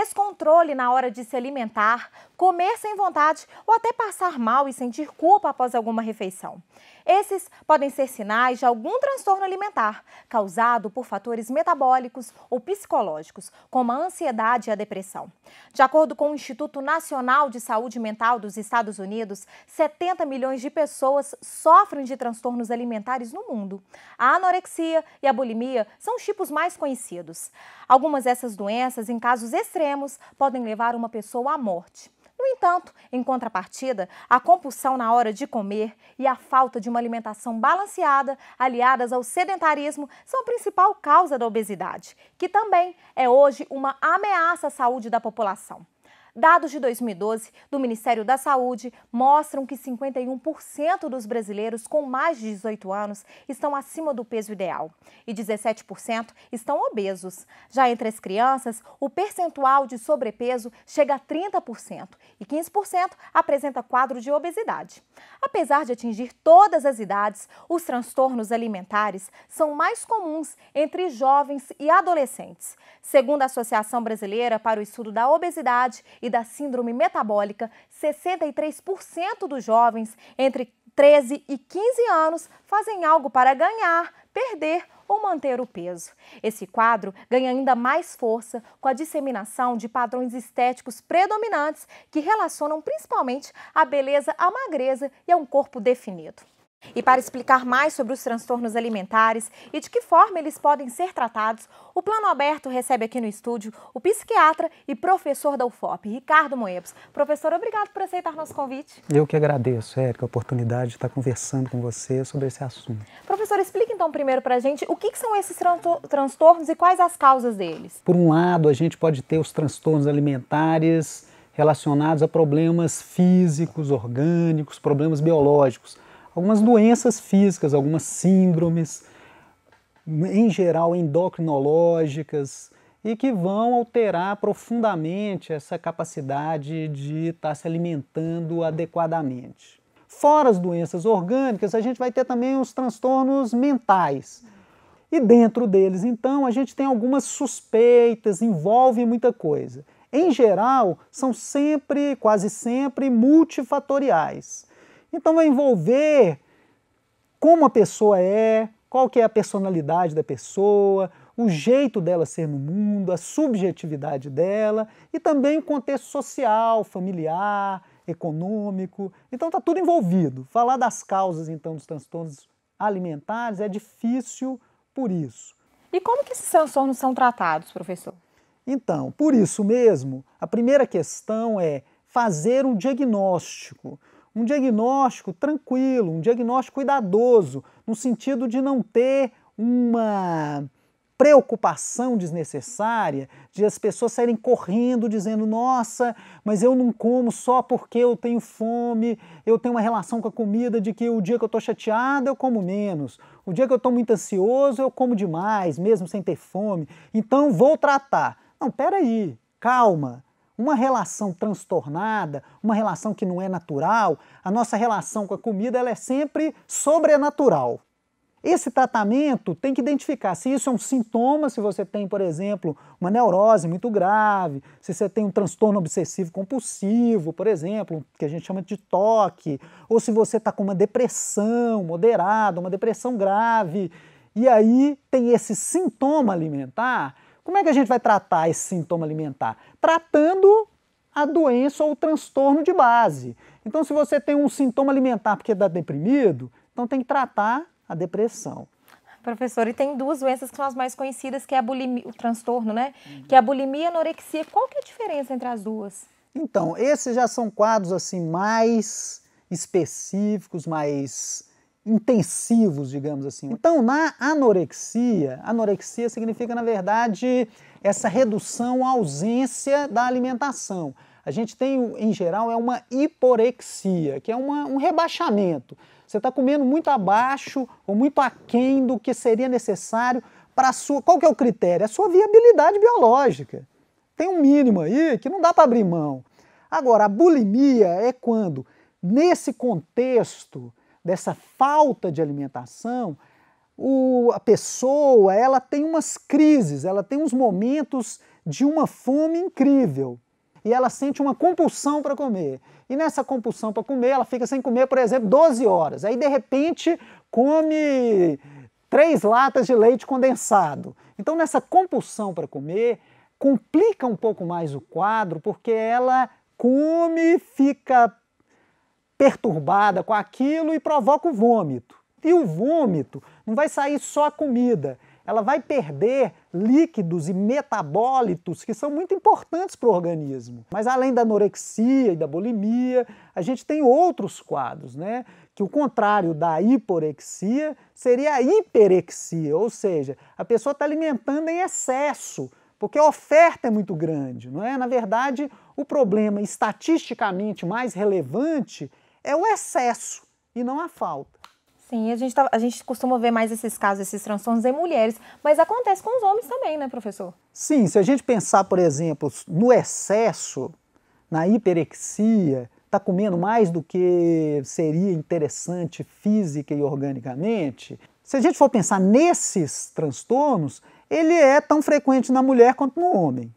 descontrole na hora de se alimentar, comer sem vontade ou até passar mal e sentir culpa após alguma refeição. Esses podem ser sinais de algum transtorno alimentar, causado por fatores metabólicos ou psicológicos, como a ansiedade e a depressão. De acordo com o Instituto Nacional de Saúde Mental dos Estados Unidos, 70 milhões de pessoas sofrem de transtornos alimentares no mundo. A anorexia e a bulimia são os tipos mais conhecidos. Algumas dessas doenças, em casos extremos, podem levar uma pessoa à morte. No entanto, em contrapartida, a compulsão na hora de comer e a falta de uma alimentação balanceada, aliadas ao sedentarismo, são a principal causa da obesidade, que também é hoje uma ameaça à saúde da população. Dados de 2012 do Ministério da Saúde mostram que 51% dos brasileiros com mais de 18 anos estão acima do peso ideal e 17% estão obesos. Já entre as crianças, o percentual de sobrepeso chega a 30% e 15% apresenta quadro de obesidade. Apesar de atingir todas as idades, os transtornos alimentares são mais comuns entre jovens e adolescentes. Segundo a Associação Brasileira para o Estudo da Obesidade e e da síndrome metabólica, 63% dos jovens entre 13 e 15 anos fazem algo para ganhar, perder ou manter o peso. Esse quadro ganha ainda mais força com a disseminação de padrões estéticos predominantes que relacionam principalmente a beleza à magreza e a um corpo definido. E para explicar mais sobre os transtornos alimentares e de que forma eles podem ser tratados, o Plano Aberto recebe aqui no estúdio o psiquiatra e professor da UFOP, Ricardo Moebos. Professor, obrigado por aceitar nosso convite. Eu que agradeço, Érica, a oportunidade de estar conversando com você sobre esse assunto. Professor, explique então primeiro para a gente o que, que são esses tran transtornos e quais as causas deles. Por um lado, a gente pode ter os transtornos alimentares relacionados a problemas físicos, orgânicos, problemas biológicos algumas doenças físicas, algumas síndromes, em geral endocrinológicas, e que vão alterar profundamente essa capacidade de estar tá se alimentando adequadamente. Fora as doenças orgânicas, a gente vai ter também os transtornos mentais. E dentro deles, então, a gente tem algumas suspeitas, envolve muita coisa. Em geral, são sempre, quase sempre, multifatoriais. Então vai envolver como a pessoa é, qual que é a personalidade da pessoa, o jeito dela ser no mundo, a subjetividade dela e também o contexto social, familiar, econômico. Então está tudo envolvido. Falar das causas então dos transtornos alimentares é difícil por isso. E como que esses transtornos são tratados, professor? Então, por isso mesmo, a primeira questão é fazer um diagnóstico um diagnóstico tranquilo, um diagnóstico cuidadoso, no sentido de não ter uma preocupação desnecessária de as pessoas saírem correndo dizendo: nossa, mas eu não como só porque eu tenho fome, eu tenho uma relação com a comida de que o dia que eu estou chateado eu como menos, o dia que eu estou muito ansioso eu como demais, mesmo sem ter fome, então vou tratar. Não, peraí, calma. Uma relação transtornada, uma relação que não é natural, a nossa relação com a comida ela é sempre sobrenatural. Esse tratamento tem que identificar se isso é um sintoma, se você tem, por exemplo, uma neurose muito grave, se você tem um transtorno obsessivo compulsivo, por exemplo, que a gente chama de toque, ou se você está com uma depressão moderada, uma depressão grave, e aí tem esse sintoma alimentar como é que a gente vai tratar esse sintoma alimentar? Tratando a doença ou o transtorno de base. Então, se você tem um sintoma alimentar porque está deprimido, então tem que tratar a depressão. Professor, e tem duas doenças que são as mais conhecidas, que é a bulimia, o transtorno, né? Uhum. Que é a bulimia e a anorexia. Qual que é a diferença entre as duas? Então, esses já são quadros assim mais específicos, mais intensivos, digamos assim. Então, na anorexia, anorexia significa, na verdade, essa redução, ausência da alimentação. A gente tem, em geral, é uma hiporexia, que é uma, um rebaixamento. Você está comendo muito abaixo ou muito aquém do que seria necessário para a sua. Qual que é o critério? É a sua viabilidade biológica. Tem um mínimo aí que não dá para abrir mão. Agora, a bulimia é quando, nesse contexto, dessa falta de alimentação, o, a pessoa ela tem umas crises, ela tem uns momentos de uma fome incrível e ela sente uma compulsão para comer. E nessa compulsão para comer, ela fica sem comer, por exemplo, 12 horas. Aí de repente come três latas de leite condensado. Então nessa compulsão para comer complica um pouco mais o quadro porque ela come, fica perturbada com aquilo e provoca o vômito. E o vômito não vai sair só a comida, ela vai perder líquidos e metabólitos que são muito importantes para o organismo. Mas além da anorexia e da bulimia, a gente tem outros quadros, né? Que o contrário da hiporexia seria a hiperexia, ou seja, a pessoa está alimentando em excesso, porque a oferta é muito grande, não é? Na verdade, o problema estatisticamente mais relevante é o excesso e não a falta. Sim, a gente, tá, a gente costuma ver mais esses casos, esses transtornos em mulheres, mas acontece com os homens também, né, professor? Sim, se a gente pensar, por exemplo, no excesso, na hiperexia, está comendo mais do que seria interessante física e organicamente, se a gente for pensar nesses transtornos, ele é tão frequente na mulher quanto no homem.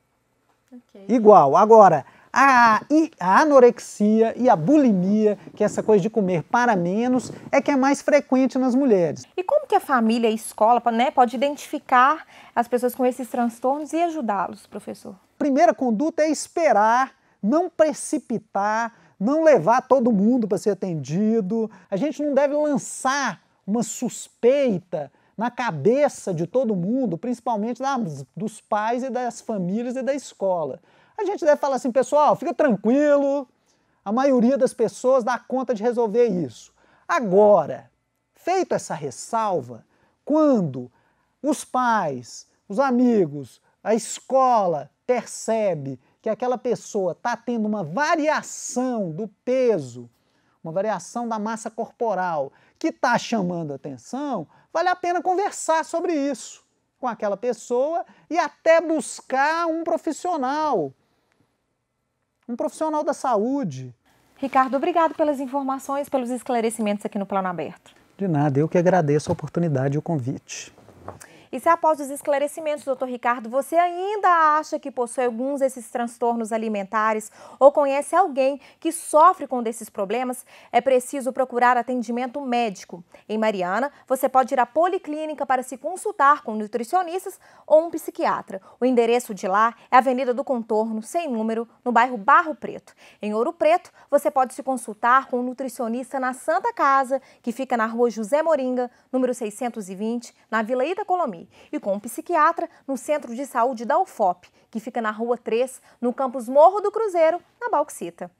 Okay. Igual. Agora, a, a anorexia e a bulimia, que é essa coisa de comer para menos, é que é mais frequente nas mulheres. E como que a família e a escola né, pode identificar as pessoas com esses transtornos e ajudá-los, professor? Primeira conduta é esperar, não precipitar, não levar todo mundo para ser atendido. A gente não deve lançar uma suspeita na cabeça de todo mundo, principalmente dos pais e das famílias e da escola. A gente deve falar assim, pessoal, fica tranquilo, a maioria das pessoas dá conta de resolver isso. Agora, feito essa ressalva, quando os pais, os amigos, a escola percebe que aquela pessoa está tendo uma variação do peso, uma variação da massa corporal que está chamando atenção, vale a pena conversar sobre isso com aquela pessoa e até buscar um profissional um profissional da saúde. Ricardo, obrigado pelas informações, pelos esclarecimentos aqui no Plano Aberto. De nada, eu que agradeço a oportunidade e o convite. E se após os esclarecimentos, doutor Ricardo, você ainda acha que possui alguns desses transtornos alimentares ou conhece alguém que sofre com desses problemas, é preciso procurar atendimento médico. Em Mariana, você pode ir à policlínica para se consultar com nutricionistas ou um psiquiatra. O endereço de lá é Avenida do Contorno, sem número, no bairro Barro Preto. Em Ouro Preto, você pode se consultar com um nutricionista na Santa Casa, que fica na rua José Moringa, número 620, na Vila Ita Colomia e com um psiquiatra no Centro de Saúde da UFOP, que fica na Rua 3, no campus Morro do Cruzeiro, na Bauxita.